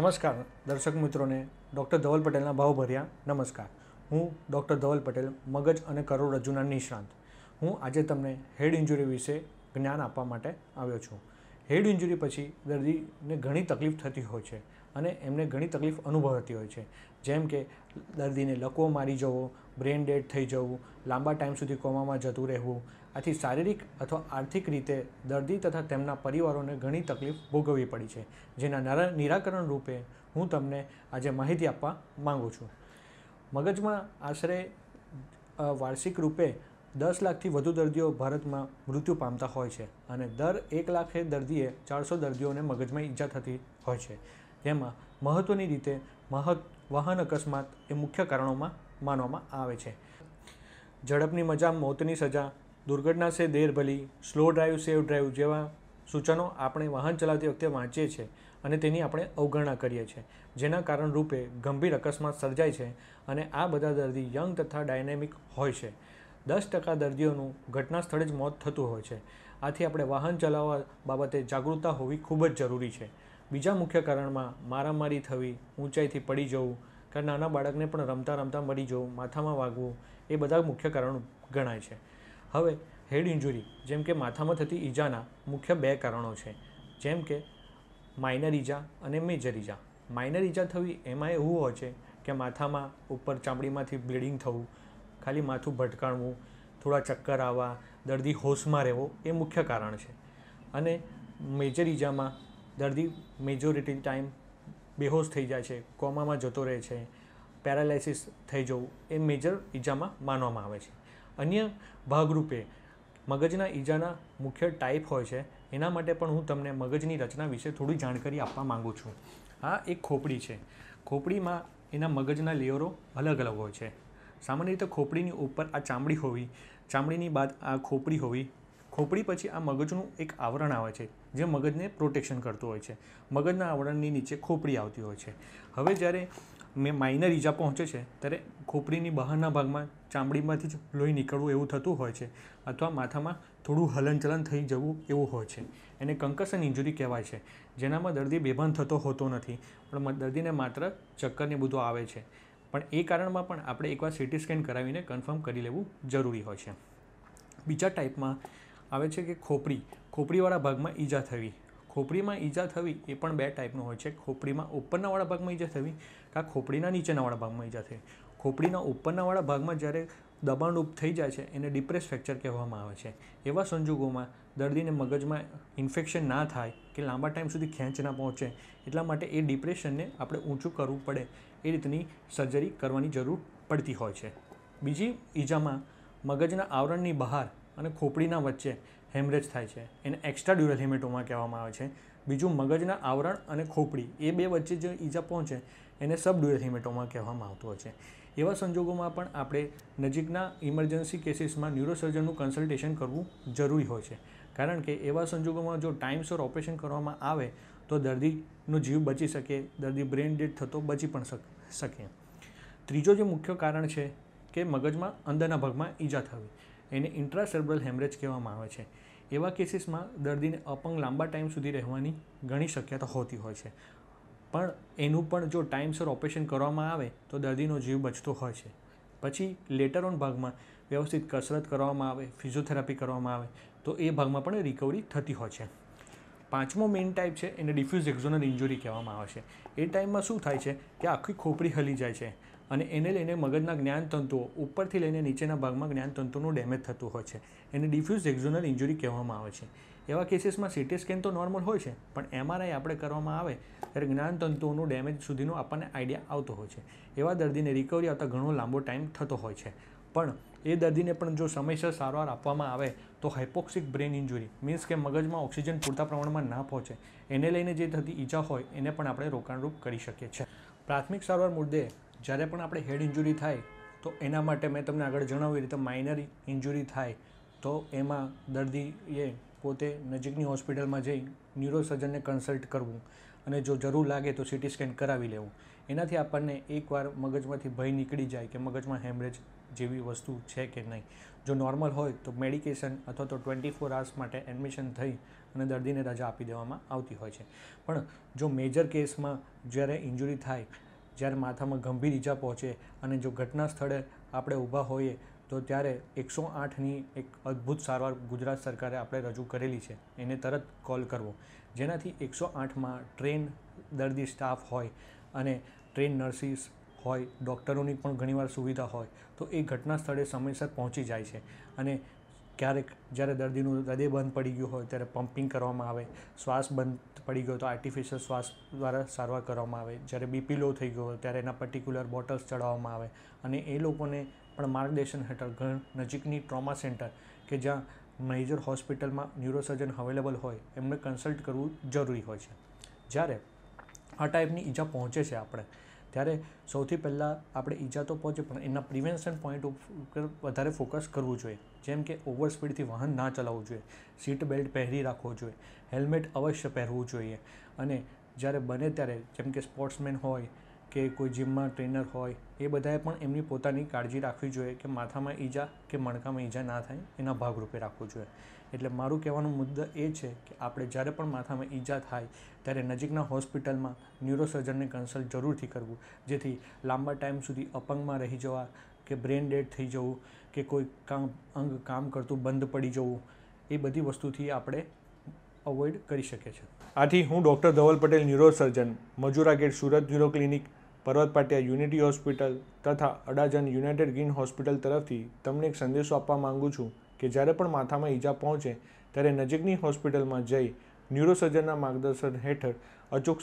નમસ્કાર દર્શક મિત્રોને ડૉક્ટર ધવલ પટેલના ભાવભર્યા નમસ્કાર હું ડૉક્ટર ધવલ પટેલ મગજ અને કરોડરજ્જુના નિષ્ણાંત હું આજે તમને હેડ ઇન્જુરી વિશે જ્ઞાન આપવા માટે આવ્યો છું હેડ ઇન્જુરી પછી દર્દીને ઘણી તકલીફ થતી હોય છે અને એમને ઘણી તકલીફ અનુભવતી હોય છે જેમ કે દર્દીને લકવો મારી જવો બ્રેન ડેડ થઈ જવું લાંબા ટાઈમ સુધી કોમામાં જતું રહેવું આથી શારીરિક અથવા આર્થિક રીતે દર્દી તથા તેમના પરિવારોને ઘણી તકલીફ ભોગવવી પડી છે જેના નિરાકરણ રૂપે હું તમને આજે માહિતી આપવા માગું છું મગજમાં આશરે વાર્ષિક રૂપે દસ લાખથી વધુ દર્દીઓ ભારતમાં મૃત્યુ પામતા હોય છે અને દર એક લાખે દર્દીએ ચારસો દર્દીઓને મગજમાં ઈજા થતી હોય છે જેમાં મહત્ત્વની રીતે મહત વાહન અકસ્માત એ મુખ્ય કારણોમાં માનવામાં આવે છે ઝડપની મજા મોતની સજા દુર્ઘટના છે દેર ભલી સ્લો ડ્રાઈવ સેવ ડ્રાઈવ જેવા સૂચનો આપણે વાહન ચલાવતી વખતે વાંચીએ છીએ અને તેની આપણે અવગણના કરીએ છીએ જેના કારણરૂપે ગંભીર અકસ્માત સર્જાય છે અને આ બધા દર્દી યંગ તથા ડાયનેમિક હોય છે દસ ટકા દર્દીઓનું ઘટના સ્થળે જ મોત થતું હોય છે આથી આપણે વાહન ચલાવવા બાબતે જાગૃતતા હોવી ખૂબ જ જરૂરી છે બીજા મુખ્ય કારણમાં મારામારી થવી ઊંચાઈથી પડી જવું કે નાના બાળકને પણ રમતા રમતા મરી જવું માથામાં વાગવું એ બધા મુખ્ય કારણો ગણાય છે હવે હેડ ઇન્જુરી જેમ કે માથામાં થતી ઈજાના મુખ્ય બે કારણો છે જેમ કે માઇનર ઈજા અને મેજર ઈજા માઇનર ઈજા થવી એમાં એવું હોય છે કે માથામાં ઉપર ચામડીમાંથી બ્લીડિંગ થવું ખાલી માથું ભટકાણવું થોડા ચક્કર આવવા દર્દી હોશમાં રહેવો એ મુખ્ય કારણ છે અને મેજર ઈજામાં દર્દી મેજોરિટી ટાઈમ બેહોશ થઈ જાય છે કોમામાં જતો રહે છે પેરાલાઇસિસ થઈ જવું એ મેજર ઈજામાં માનવામાં આવે છે અન્ય ભાગરૂપે મગજના ઈજાના મુખ્ય ટાઈપ હોય છે એના માટે પણ હું તમને મગજની રચના વિશે થોડી જાણકારી આપવા માગું છું આ એક ખોપડી છે ખોપડીમાં એના મગજના લેયરો અલગ અલગ હોય છે સામાન્ય રીતે ખોપડીની ઉપર આ ચામડી હોવી ચામડીની બાદ આ ખોપડી હોવી ખોપડી પછી આ મગજનું એક આવરણ આવે છે જે મગજને પ્રોટેક્શન કરતું હોય છે મગજના આવરણની નીચે ખોપડી આવતી હોય છે હવે જ્યારે મેં માઇનર ઈજા પહોંચે છે ત્યારે ખોપડીની બહારના ભાગમાં ચામડીમાંથી જ લોહી નીકળવું એવું થતું હોય છે અથવા માથામાં થોડું હલનચલન થઈ જવું એવું હોય છે એને કંકસન ઇન્જરી કહેવાય છે જેનામાં દર્દી બેભાન થતો હોતો નથી પણ દર્દીને માત્ર ચક્કરને બધું આવે છે પણ એ કારણમાં પણ આપણે એકવાર સીટી સ્કેન કરાવીને કન્ફર્મ કરી લેવું જરૂરી હોય છે બીજા ટાઈપમાં આવે છે કે ખોપડી ખોપડીવાળા ભાગમાં ઈજા થવી ખોપડીમાં ઈજા થવી એ પણ બે ટાઈપનું હોય છે ખોપડીમાં ઉપરનાવાળા ભાગમાં ઈજા થવી કાં ખોપડીના નીચેનાવાળા ભાગમાં ઈજા થવી ખોપડીના ઉપરનાવાળા ભાગમાં જ્યારે દબાણરૂપ થઈ જાય છે એને ડિપ્રેસ ફ્રેક્ચર કહેવામાં આવે છે એવા સંજોગોમાં દર્દીને મગજમાં ઇન્ફેક્શન ના થાય કે લાંબા ટાઈમ સુધી ખેંચ ના પહોંચે એટલા માટે એ ડિપ્રેશનને આપણે ઊંચું કરવું પડે એ રીતની સર્જરી કરવાની જરૂર પડતી હોય છે બીજી ઈજામાં મગજના આવરણની બહાર અને ખોપડીના વચ્ચે હેમરેજ થાય છે એને એક્સ્ટ્રા ડ્યુરલ હેમેટોમા કહેવામાં આવે છે બીજું મગજના આવરણ અને ખોપડી એ બે વચ્ચે જે ઈજા પહોંચે એને સબ ડ્યુરલ હેમેટોમા કહેવામાં આવતું હોય છે એવા સંજોગોમાં પણ આપણે નજીકના ઇમરજન્સી કેસીસમાં ન્યુરોસર્જનનું કન્સલ્ટેશન કરવું જરૂરી હોય છે કારણ કે એવા સંજોગોમાં જો ટાઈમસર ઓપરેશન કરવામાં આવે તો દર્દીનો જીવ બચી શકે દર્દી બ્રેન ડેડ થતો બચી પણ શકે ત્રીજો જે મુખ્ય કારણ છે કે મગજમાં અંદરના ભાગમાં ઈજા થવી એને ઇન્ટ્રાસેલ્બ્રલ હેમરેજ કહેવામાં આવે છે એવા કેસીસમાં દર્દીને અપંગ લાંબા ટાઈમ સુધી રહેવાની ઘણી શક્યતા હોતી હોય છે પણ એનું પણ જો ટાઈમસર ઓપરેશન કરવામાં આવે તો દર્દીનો જીવ બચતો હોય છે પછી લેટર ઓન ભાગમાં વ્યવસ્થિત કસરત કરવામાં આવે ફિઝિયોથેરાપી કરવામાં આવે તો એ ભાગમાં પણ રિકવરી થતી હોય છે પાંચમો મેઇન ટાઈપ છે એને ડિફ્યુઝ એક્ઝોનલ ઇન્જુરી કહેવામાં આવે છે એ ટાઈમમાં શું થાય છે કે આખી ખોપરી હલી જાય છે અને એને લઈને મગજના જ્ઞાનતંતુઓ ઉપરથી લઈને નીચેના ભાગમાં જ્ઞાનતંતુનું ડેમેજ થતું હોય છે એને ડિફ્યુઝ એક્ઝોનલ ઇન્જુરી કહેવામાં આવે છે એવા કેસીસમાં સીટી સ્કેન તો નોર્મલ હોય છે પણ એમઆરઆઈ આપણે કરવામાં આવે ત્યારે જ્ઞાનતંતુઓનું ડેમેજ સુધીનો આપણને આઈડિયા આવતો હોય છે એવા દર્દીને રિકવરી આવતા ઘણો લાંબો ટાઈમ થતો હોય છે પણ એ દર્દીને પણ જો સમયસર સારવાર આપવામાં આવે તો હાઇપોક્સિક બ્રેન ઇન્જુરી મીન્સ કે મગજમાં ઓક્સિજન પૂરતા પ્રમાણમાં ના પહોંચે એને લઈને જે થતી ઈજા હોય એને પણ આપણે રોકાણરૂપ કરી શકીએ છીએ પ્રાથમિક સારવાર મુદ્દે જ્યારે પણ આપણે હેડ ઇન્જુરી થાય તો એના માટે મેં તમને આગળ જણાવ્યું એ રીતે માઇનર ઇન્જુરી થાય તો એમાં દર્દીએ પોતે નજીકની હોસ્પિટલમાં જઈ ન્યુરોસર્જનને કન્સલ્ટ કરવું અને જો જરૂર લાગે તો સીટી સ્કેન કરાવી લેવું એનાથી આપણને એકવાર મગજમાંથી ભય નીકળી જાય કે મગજમાં હેમરેજ જેવી વસ્તુ છે કે નહીં જો નોર્મલ હોય તો મેડિકેશન અથવા તો ટ્વેન્ટી ફોર અવર્સ માટે એડમિશન થઈ અને દર્દીને રજા આપી દેવામાં આવતી હોય છે પણ જો મેજર કેસમાં જ્યારે ઇન્જુરી થાય જ્યારે માથામાં ગંભીર ઈજા પહોંચે અને જો ઘટના સ્થળે આપણે ઊભા હોઈએ તો ત્યારે એકસો આઠની એક અદ્ભુત સારવાર ગુજરાત સરકારે આપણે રજૂ કરેલી છે એને તરત કોલ કરવો જેનાથી એકસો આઠમાં ટ્રેન દર્દી સ્ટાફ હોય અને ટ્રેન નર્સિસ હોય ડૉક્ટરોની પણ ઘણીવાર સુવિધા હોય તો એ ઘટના સ્થળે સમયસર પહોંચી જાય છે અને ક્યારેક જ્યારે દર્દીનું હૃદય બંધ પડી ગયું હોય ત્યારે પમ્પિંગ કરવામાં આવે શ્વાસ બંધ પડી ગયો તો આર્ટિફિશિયલ શ્વાસ દ્વારા સારવાર કરવામાં આવે જ્યારે બીપી લો થઈ ગયો હોય ત્યારે એના પર્ટિક્યુલર બોટલ્સ ચડાવવામાં આવે અને એ લોકોને પણ માર્ગદર્શન હેઠળ ઘણ નજીકની ટ્રોમા સેન્ટર કે જ્યાં મેજર હોસ્પિટલમાં ન્યુરોસર્જન અવેલેબલ હોય એમને કન્સલ્ટ કરવું જરૂરી હોય છે જ્યારે આ ટાઈપની ઈજા પહોંચે છે આપણે ત્યારે સૌથી પહેલાં આપણે ઈજા તો પહોંચે પણ એના પ્રિવેન્શન પોઈન્ટ ઉપર વધારે ફોકસ કરવું જોઈએ જેમ કે ઓવર સ્પીડથી વાહન ના ચલાવવું જોઈએ સીટ બેલ્ટ પહેરી રાખવો જોઈએ હેલ્મેટ અવશ્ય પહેરવું જોઈએ અને જ્યારે બને ત્યારે જેમ કે સ્પોર્ટ્સમેન હોય કે કોઈ જિમમાં ટ્રેનર હોય એ બધાએ પણ એમની પોતાની કાળજી રાખવી જોઈએ કે માથામાં ઈજા કે મણકામાં ઈજા ના થાય એના ભાગરૂપે રાખવું જોઈએ એટલે મારું કહેવાનો મુદ્દો એ છે કે આપણે જ્યારે પણ માથામાં ઈજા થાય ત્યારે નજીકના હોસ્પિટલમાં ન્યુરોસર્જનને કન્સલ્ટ જરૂરથી કરવું જેથી લાંબા ટાઈમ સુધી અપંગમાં રહી જવા કે બ્રેન ડેડ થઈ જવું કે કોઈ કામ અંગ કામ કરતું બંધ પડી જવું એ બધી વસ્તુથી આપણે અવોઇડ કરી શકીએ છીએ આથી હું doctor Dhaval Patel neurosurgeon Majura gate Surat neuro clinic Parvat Patiya unity hospital તથા અડાજન યુનાઇટેડ ગ્રીન હોસ્પિટલ તરફથી તમને એક સંદેશો આપવા માંગુ છું કે જ્યારે પણ માથામાં ઈજા પહોંચે ત્યારે નજીકની હોસ્પિટલમાં જઈ ન્યુરોસર્જનના માર્ગદર્શન હેઠળ અચૂક